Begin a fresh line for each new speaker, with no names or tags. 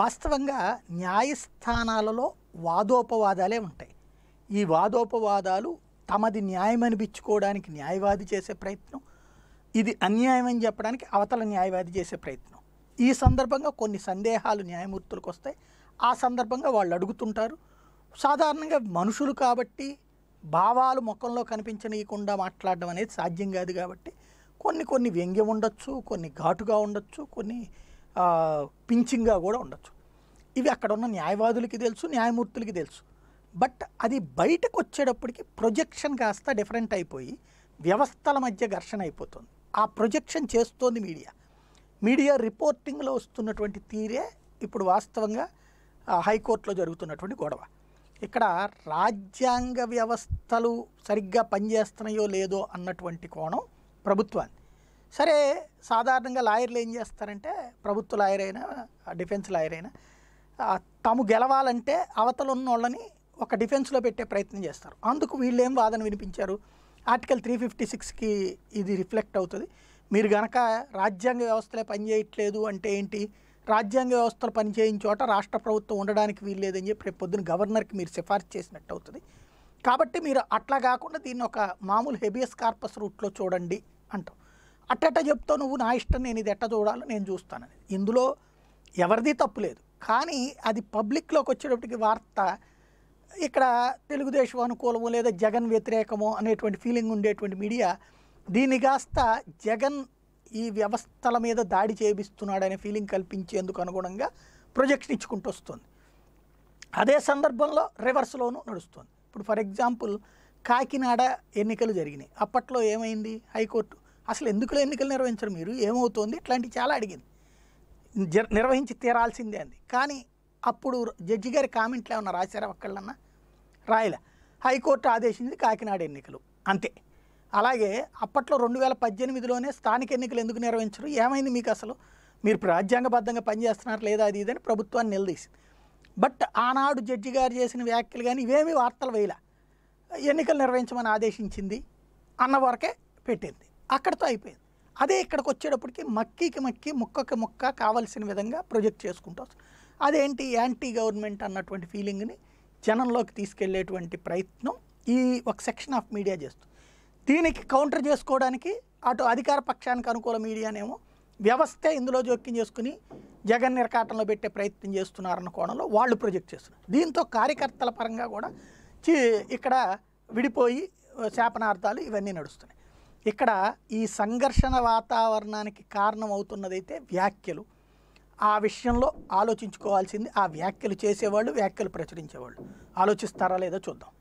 వాస్తవంగా న్యాయస్థానాలలో వాదోపవాదాలే ఉంటాయి ఈ వాదోపవాదాలు తమది న్యాయం అనిపించుకోవడానికి న్యాయవాది చేసే ప్రయత్నం ఇది అన్యాయం అని చెప్పడానికి అవతల న్యాయవాది చేసే ప్రయత్నం ఈ సందర్భంగా కొన్ని సందేహాలు న్యాయమూర్తులకు వస్తాయి ఆ సందర్భంగా వాళ్ళు అడుగుతుంటారు సాధారణంగా మనుషులు కాబట్టి భావాలు ముఖంలో కనిపించనీయకుండా మాట్లాడడం అనేది సాధ్యం కాదు కాబట్టి కొన్ని కొన్ని వ్యంగ్యం ఉండొచ్చు కొన్ని ఘాటుగా ఉండొచ్చు కొన్ని పించింగ్గా కూడా ఉండొచ్చు ఇవి అక్కడ ఉన్న న్యాయవాదులకి తెలుసు న్యాయమూర్తులకి తెలుసు బట్ అది బయటకు వచ్చేటప్పటికి ప్రొజెక్షన్ కాస్త డిఫరెంట్ అయిపోయి వ్యవస్థల మధ్య ఘర్షణ అయిపోతుంది ఆ ప్రొజెక్షన్ చేస్తోంది మీడియా మీడియా రిపోర్టింగ్లో వస్తున్నటువంటి తీరే ఇప్పుడు వాస్తవంగా హైకోర్టులో జరుగుతున్నటువంటి గొడవ ఇక్కడ రాజ్యాంగ వ్యవస్థలు సరిగ్గా పనిచేస్తున్నాయో లేదో అన్నటువంటి కోణం ప్రభుత్వాన్ని సరే సాధారణంగా లాయర్లు ఏం చేస్తారంటే ప్రభుత్వ లాయర్ అయినా డిఫెన్స్ లాయర్ అయినా తాము గెలవాలంటే అవతల ఉన్న వాళ్ళని ఒక డిఫెన్స్లో పెట్టే ప్రయత్నం చేస్తారు అందుకు వీళ్ళు ఏం వాదన వినిపించారు ఆర్టికల్ త్రీ ఫిఫ్టీ సిక్స్కి ఇది రిఫ్లెక్ట్ అవుతుంది మీరు గనక రాజ్యాంగ వ్యవస్థలే పనిచేయట్లేదు అంటే ఏంటి రాజ్యాంగ వ్యవస్థలు పనిచేయని చోట రాష్ట్ర ప్రభుత్వం ఉండడానికి వీల్లేదని చెప్పి రేపు పొద్దున గవర్నర్కి మీరు సిఫార్సు చేసినట్టు అవుతుంది కాబట్టి మీరు అట్లా కాకుండా దీన్ని ఒక మామూలు హెబియస్ కార్పస్ రూట్లో చూడండి అంటాం అట్టట చెప్తావు నువ్వు నా ఇష్టం నేను ఇది ఎట్ట చూడాలో నేను చూస్తానని ఇందులో ఎవరిది తప్పు లేదు కానీ అది పబ్లిక్లోకి వచ్చేటప్పటికి వార్త ఇక్కడ తెలుగుదేశం అనుకూలము లేదా జగన్ వ్యతిరేకము అనేటువంటి ఫీలింగ్ ఉండేటువంటి మీడియా దీని కాస్త జగన్ ఈ వ్యవస్థల మీద దాడి చేపిస్తున్నాడనే ఫీలింగ్ కల్పించేందుకు అనుగుణంగా ప్రొజెక్షన్ ఇచ్చుకుంటూ వస్తుంది అదే సందర్భంలో రివర్స్లోనూ నడుస్తుంది ఇప్పుడు ఫర్ ఎగ్జాంపుల్ కాకినాడ ఎన్నికలు జరిగినాయి అప్పట్లో ఏమైంది హైకోర్టు అసలు ఎందుకులో ఎన్నికలు నిర్వహించరు మీరు ఏమవుతోంది ఇట్లాంటివి చాలా అడిగింది నిర్వహించి తీరాల్సిందే అంది కానీ అప్పుడు జడ్జి గారి కామెంట్లు ఏమన్నా రాశారా ఒక్కళ్ళన్నా రాయలే హైకోర్టు ఆదేశించింది కాకినాడ ఎన్నికలు అంతే అలాగే అప్పట్లో రెండు వేల పద్దెనిమిదిలోనే స్థానిక ఎన్నికలు ఎందుకు నిర్వహించరు ఏమైంది మీకు అసలు మీరు రాజ్యాంగబద్ధంగా పనిచేస్తున్నారు లేదా అది ఇదని ప్రభుత్వాన్ని నిలదీసింది బట్ ఆనాడు జడ్జి గారు చేసిన వ్యాఖ్యలు కానీ ఇవేమీ వార్తలు వేయలే ఎన్నికలు నిర్వహించమని ఆదేశించింది అన్న వరకే పెట్టింది అక్కడతో అయిపోయింది అదే ఇక్కడికి వచ్చేటప్పటికి మక్కీకి మక్కి ముక్కకి ముక్క కావాల్సిన విధంగా ప్రొజెక్ట్ చేసుకుంటాం అదేంటి యాంటీ గవర్నమెంట్ అన్నటువంటి ఫీలింగ్ని జనంలోకి తీసుకెళ్లేటువంటి ప్రయత్నం ఈ ఒక సెక్షన్ ఆఫ్ మీడియా చేస్తుంది దీనికి కౌంటర్ చేసుకోవడానికి అటు అధికార పక్షానికి అనుకూల మీడియానేమో వ్యవస్థ ఇందులో జోక్యం చేసుకుని జగన్ నిరకాటంలో పెట్టే ప్రయత్నం చేస్తున్నారన్న కోణంలో వాళ్ళు ప్రొజెక్ట్ చేస్తున్నారు దీంతో కార్యకర్తల పరంగా కూడా ఇక్కడ విడిపోయి శాపనార్థాలు ఇవన్నీ నడుస్తున్నాయి ఇక్కడ ఈ సంఘర్షణ వాతావరణానికి కారణమవుతున్నదైతే వ్యాఖ్యలు ఆ విషయంలో ఆలోచించుకోవాల్సింది ఆ వ్యాఖ్యలు చేసేవాళ్ళు వ్యాఖ్యలు ప్రచురించేవాళ్ళు ఆలోచిస్తారా లేదో చూద్దాం